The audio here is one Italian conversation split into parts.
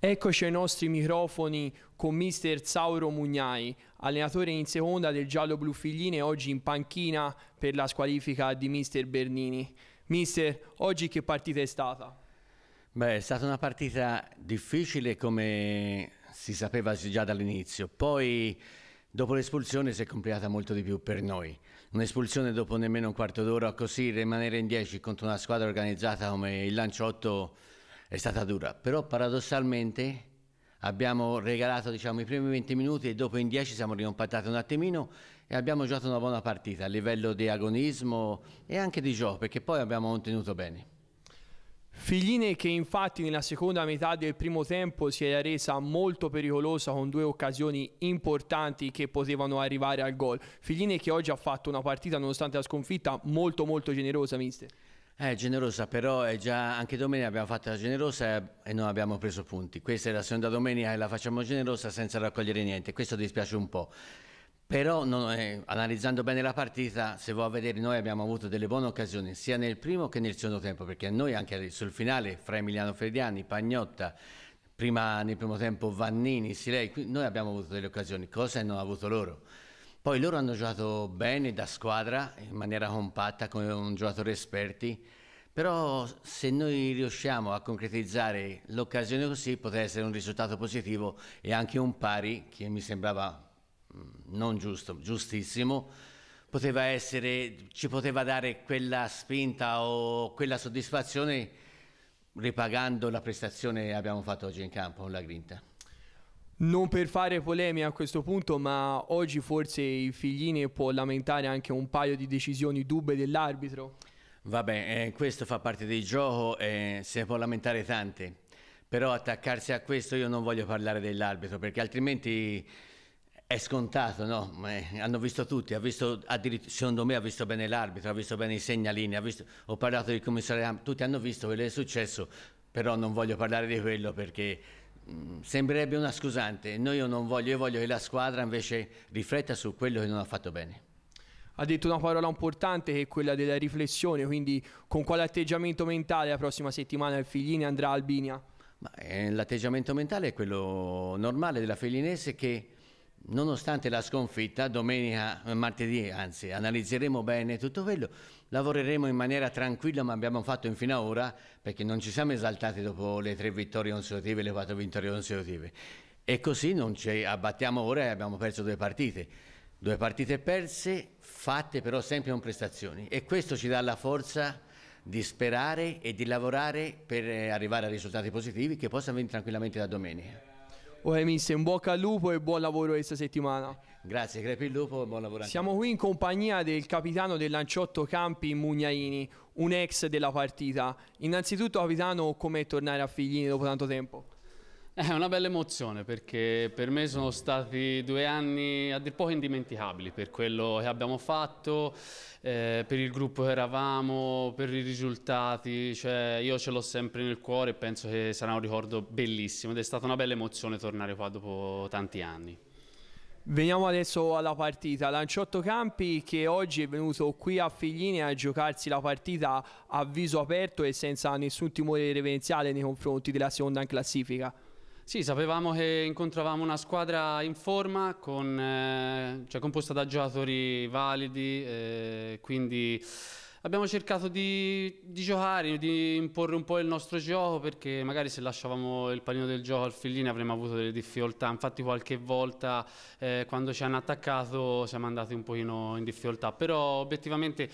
Eccoci ai nostri microfoni con mister Sauro Mugnai, allenatore in seconda del Giallo Blu Figline, oggi in panchina per la squalifica di mister Bernini. Mister, oggi che partita è stata? Beh, è stata una partita difficile come si sapeva già dall'inizio, poi dopo l'espulsione si è complicata molto di più per noi. Un'espulsione dopo nemmeno un quarto d'ora, così rimanere in 10 contro una squadra organizzata come il Lanciotto è stata dura, però paradossalmente abbiamo regalato diciamo, i primi 20 minuti e dopo in 10 siamo ricompattati un attimino e abbiamo giocato una buona partita a livello di agonismo e anche di gioco perché poi abbiamo contenuto bene. Figline che infatti nella seconda metà del primo tempo si era resa molto pericolosa con due occasioni importanti che potevano arrivare al gol. Figline che oggi ha fatto una partita nonostante la sconfitta molto molto generosa, mister. È eh, generosa, però è eh, già anche domenica abbiamo fatto la generosa e non abbiamo preso punti. Questa è la seconda domenica e la facciamo generosa senza raccogliere niente. Questo dispiace un po'. Però è, eh, analizzando bene la partita, se vuoi vedere, noi abbiamo avuto delle buone occasioni sia nel primo che nel secondo tempo, perché noi anche sul finale, fra Emiliano Frediani, Pagnotta, prima, nel primo tempo Vannini, Silei, noi abbiamo avuto delle occasioni, cosa non hanno avuto loro. Poi loro hanno giocato bene da squadra, in maniera compatta, come un giocatore esperti, però se noi riusciamo a concretizzare l'occasione così potrà essere un risultato positivo e anche un pari che mi sembrava mm, non giusto, giustissimo, poteva essere, ci poteva dare quella spinta o quella soddisfazione ripagando la prestazione che abbiamo fatto oggi in campo con la grinta. Non per fare polemica a questo punto, ma oggi forse il Figlini può lamentare anche un paio di decisioni dubbe dell'arbitro. Vabbè, eh, questo fa parte del gioco, eh, se ne può lamentare tante, però attaccarsi a questo io non voglio parlare dell'arbitro, perché altrimenti è scontato, no? Eh, hanno visto tutti, ha visto, secondo me ha visto bene l'arbitro, ha visto bene i segnalini, visto, ho parlato di commissariato, tutti hanno visto quello che è successo, però non voglio parlare di quello perché Mm, sembrerebbe una scusante, no io non voglio, io voglio che la squadra invece rifletta su quello che non ha fatto bene. Ha detto una parola importante che è quella della riflessione, quindi con quale atteggiamento mentale la prossima settimana il Figlini andrà a Albania? Eh, l'atteggiamento mentale è quello normale della Fellinese che nonostante la sconfitta, domenica, eh, martedì anzi, analizzeremo bene tutto quello, lavoreremo in maniera tranquilla ma abbiamo fatto fino ad ora perché non ci siamo esaltati dopo le tre vittorie consecutive, e le quattro vittorie consecutive e così non ci abbattiamo ora e abbiamo perso due partite, due partite perse fatte però sempre con prestazioni e questo ci dà la forza di sperare e di lavorare per eh, arrivare a risultati positivi che possano venire tranquillamente da domenica. Oh, mister, un bocca al lupo e buon lavoro questa settimana. Grazie, crepi il lupo e buon lavoro. Siamo qui in compagnia del capitano del Lanciotto Campi Mugnaini, un ex della partita. Innanzitutto, capitano, com'è tornare a Figlini dopo tanto tempo? Eh, è una bella emozione perché per me sono stati due anni a dir poco indimenticabili per quello che abbiamo fatto, eh, per il gruppo che eravamo, per i risultati, cioè io ce l'ho sempre nel cuore e penso che sarà un ricordo bellissimo ed è stata una bella emozione tornare qua dopo tanti anni. Veniamo adesso alla partita. Lanciotto Campi che oggi è venuto qui a Figline a giocarsi la partita a viso aperto e senza nessun timore reverenziale nei confronti della seconda in classifica. Sì, sapevamo che incontravamo una squadra in forma, con, eh, cioè composta da giocatori validi, eh, quindi abbiamo cercato di, di, giocare, di imporre un po' il nostro gioco perché magari se lasciavamo il panino del gioco al Fellini avremmo avuto delle difficoltà, infatti qualche volta eh, quando ci hanno attaccato siamo andati un pochino in difficoltà, però obiettivamente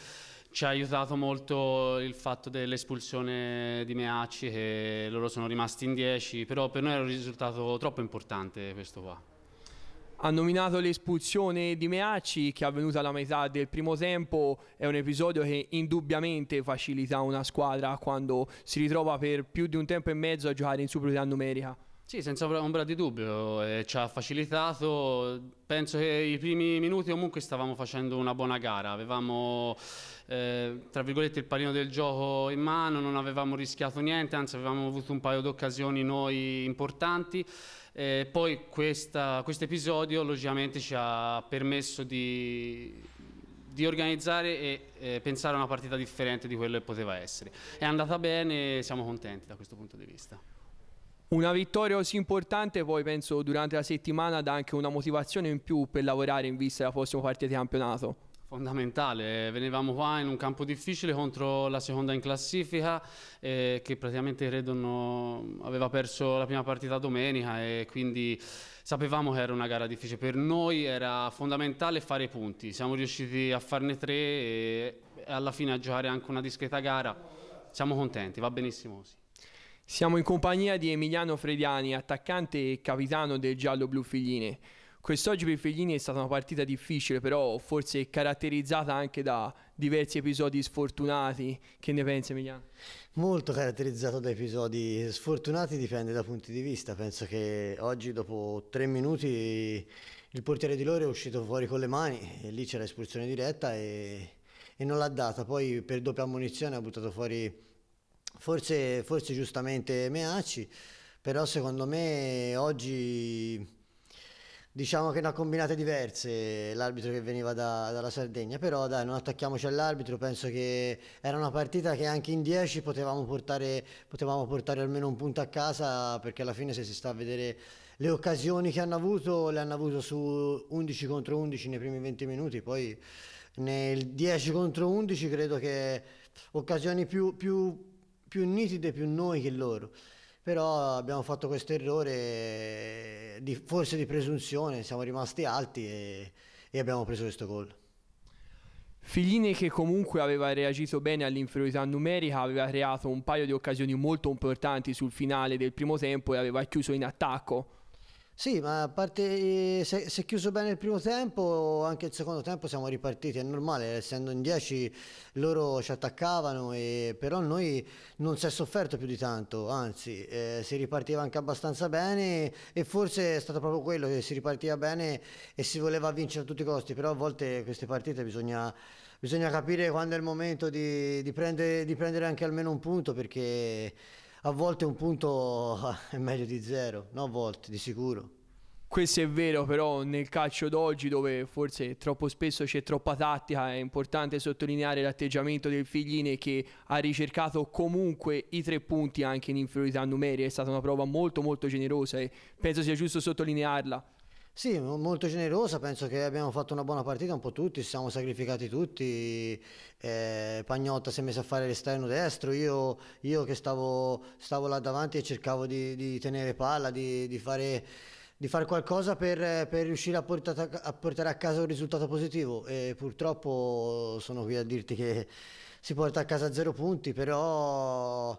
ci ha aiutato molto il fatto dell'espulsione di Meacci, che loro sono rimasti in 10, però per noi era un risultato troppo importante questo qua. Ha nominato l'espulsione di Meacci che è avvenuta alla metà del primo tempo, è un episodio che indubbiamente facilita una squadra quando si ritrova per più di un tempo e mezzo a giocare in superiorità numerica. Sì, senza ombra di dubbio, eh, ci ha facilitato, penso che i primi minuti comunque stavamo facendo una buona gara, avevamo eh, tra virgolette il palino del gioco in mano, non avevamo rischiato niente, anzi avevamo avuto un paio di occasioni noi importanti, eh, poi questo episodio logicamente ci ha permesso di, di organizzare e eh, pensare a una partita differente di quello che poteva essere. È andata bene, siamo contenti da questo punto di vista. Una vittoria così importante poi penso durante la settimana dà anche una motivazione in più per lavorare in vista della prossima partita di campionato. Fondamentale, eh, venivamo qua in un campo difficile contro la seconda in classifica eh, che praticamente credo no, aveva perso la prima partita domenica e quindi sapevamo che era una gara difficile. Per noi era fondamentale fare punti, siamo riusciti a farne tre e alla fine a giocare anche una discreta gara. Siamo contenti, va benissimo così. Siamo in compagnia di Emiliano Frediani, attaccante e capitano del giallo-blu Figline. Quest'oggi per Figline è stata una partita difficile, però forse caratterizzata anche da diversi episodi sfortunati. Che ne pensi Emiliano? Molto caratterizzato da episodi sfortunati, dipende da punti di vista. Penso che oggi dopo tre minuti il portiere di loro è uscito fuori con le mani, e lì c'era espulsione diretta e, e non l'ha data. Poi per doppia ammunizione ha buttato fuori Forse, forse giustamente Meaci, però secondo me oggi diciamo che ne ha combinate diverse l'arbitro che veniva da, dalla Sardegna, però dai, non attacchiamoci all'arbitro, penso che era una partita che anche in 10 potevamo portare, potevamo portare almeno un punto a casa, perché alla fine se si sta a vedere le occasioni che hanno avuto, le hanno avuto su 11 contro 11 nei primi 20 minuti, poi nel 10 contro 11 credo che occasioni più, più più nitide più noi che loro. Però abbiamo fatto questo errore, di, forse di presunzione, siamo rimasti alti e, e abbiamo preso questo gol. Figline che comunque aveva reagito bene all'inferiorità numerica, aveva creato un paio di occasioni molto importanti sul finale del primo tempo e aveva chiuso in attacco sì, ma a parte eh, se, se chiuso bene il primo tempo, anche il secondo tempo siamo ripartiti, è normale, essendo in 10 loro ci attaccavano, e, però noi non si è sofferto più di tanto, anzi eh, si ripartiva anche abbastanza bene e forse è stato proprio quello che si ripartiva bene e si voleva vincere a tutti i costi, però a volte queste partite bisogna, bisogna capire quando è il momento di, di, prendere, di prendere anche almeno un punto perché a volte un punto è meglio di zero, no a volte, di sicuro. Questo è vero, però nel calcio d'oggi dove forse troppo spesso c'è troppa tattica è importante sottolineare l'atteggiamento del Figline che ha ricercato comunque i tre punti anche in inferiorità numerica, è stata una prova molto molto generosa e penso sia giusto sottolinearla. Sì, molto generosa, penso che abbiamo fatto una buona partita un po' tutti, ci siamo sacrificati tutti, eh, Pagnotta si è messo a fare l'esterno destro, io, io che stavo, stavo, là davanti e cercavo di, di tenere palla, di, di, fare, di fare, qualcosa per, per riuscire a, portata, a portare a casa un risultato positivo e purtroppo sono qui a dirti che si porta a casa zero punti, però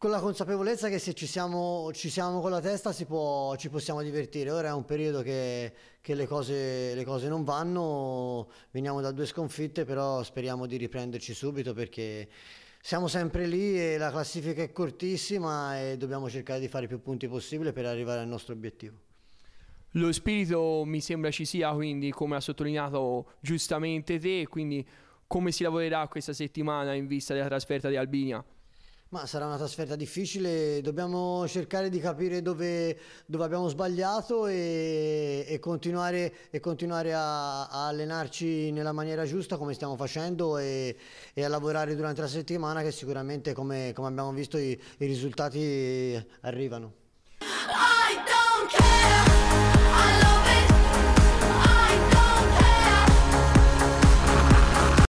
con la consapevolezza che se ci siamo, ci siamo con la testa può, ci possiamo divertire. Ora è un periodo che, che le, cose, le, cose, non vanno, veniamo da due sconfitte, però speriamo di riprenderci subito perché siamo sempre lì e la classifica è cortissima e dobbiamo cercare di fare più punti possibile per arrivare al nostro obiettivo. Lo spirito mi sembra ci sia, quindi come ha sottolineato giustamente te, quindi come si lavorerà questa settimana in vista della trasferta di Albinia? Ma sarà una trasferta difficile, dobbiamo cercare di capire dove, dove abbiamo sbagliato e, e continuare, e continuare a, a, allenarci nella maniera giusta come stiamo facendo e, e a lavorare durante la settimana che sicuramente come, come abbiamo visto i, i risultati arrivano.